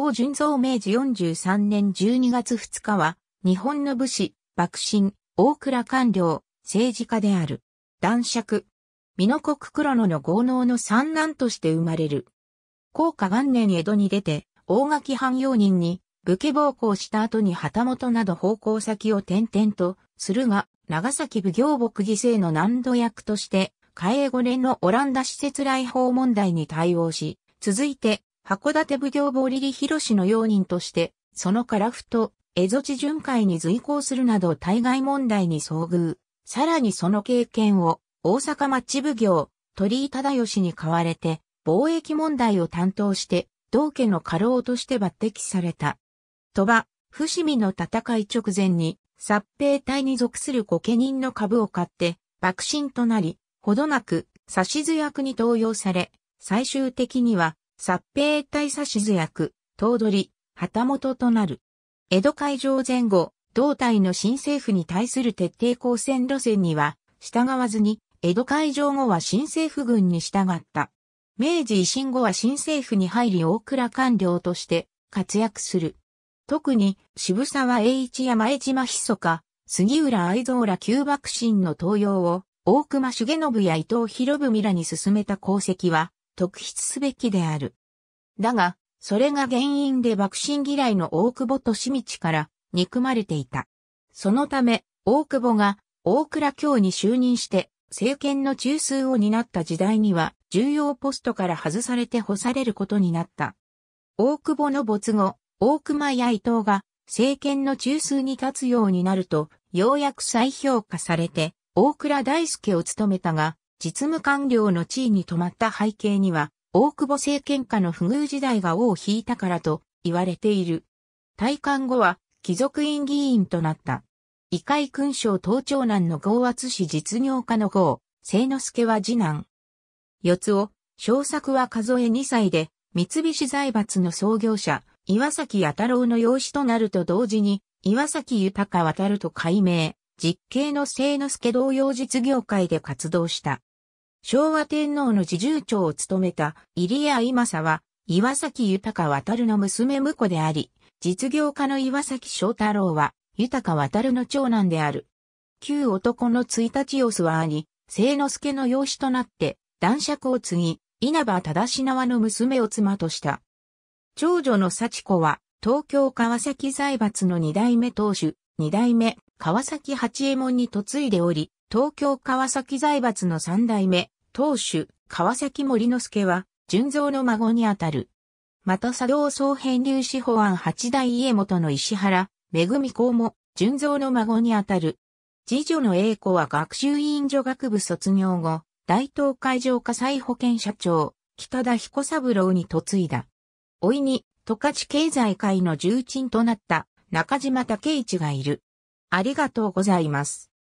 王純造明治43年12月2日は、日本の武士、幕臣、大倉官僚、政治家である。男爵。美濃国黒野の豪農の三男として生まれる。高下元年江戸に出て、大垣藩用人に、武家暴行した後に旗本など奉公先を転々とするが、長崎奉行牧犠牲の難度役として、海江五年のオランダ施設来訪問題に対応し、続いて函館奉行坊リリ広氏の用人として、その樺太、蝦夷地巡回に随行するなど対外問題に遭遇。さらにその経験を、大阪町奉行、鳥居忠義に代われて、貿易問題を担当して、同家の家老として抜擢された。鳥羽、伏見の戦い直前に、殺兵隊に属する御家人の株を買って、爆心となり、ほどなく、指図役に登用され、最終的には、殺兵隊佐し図役、頭取、旗本となる。江戸海上前後、同体の新政府に対する徹底抗戦路線には、従わずに、江戸海上後は新政府軍に従った。明治維新後は新政府に入り大倉官僚として活躍する。特に渋沢栄一や前島密か、杉浦愛蔵ら旧幕臣の登用を、大隈重信や伊藤博文らに進めた功績は、特筆すべきである。だが、それが原因で幕臣嫌いの大久保利道から憎まれていた。そのため、大久保が大倉京に就任して政権の中枢を担った時代には重要ポストから外されて干されることになった。大久保の没後、大熊や伊藤が政権の中枢に立つようになると、ようやく再評価されて、大倉大輔を務めたが、実務官僚の地位に止まった背景には、大久保政権下の不遇時代が尾を引いたからと言われている。退官後は、貴族院議員となった。異界勲章東長男の合圧氏実業家の豪、聖之助は次男。四つを、小作は数え2歳で、三菱財閥の創業者、岩崎弥太郎の養子となると同時に、岩崎豊渡ると改名。実刑の清之助同様実業界で活動した。昭和天皇の侍従長を務めた入谷今佐は、岩崎豊渡の娘婿であり、実業家の岩崎翔太郎は、豊渡の長男である。旧男の一日を座訪に、清之助の養子となって、男爵を継ぎ、稲葉忠縄の娘を妻とした。長女の幸子は、東京川崎財閥の二代目当主、二代目川崎八右衛門に嫁いでおり、東京川崎財閥の三代目、当主、川崎森之助は、純蔵の孫にあたる。また佐藤総編入司法案八代家元の石原、恵子も、純蔵の孫にあたる。次女の英子は学習院女学部卒業後、大東海上火災保険社長、北田彦三郎に嫁いだ。老いに、十勝経済界の重鎮となった中島武一がいる。ありがとうございます。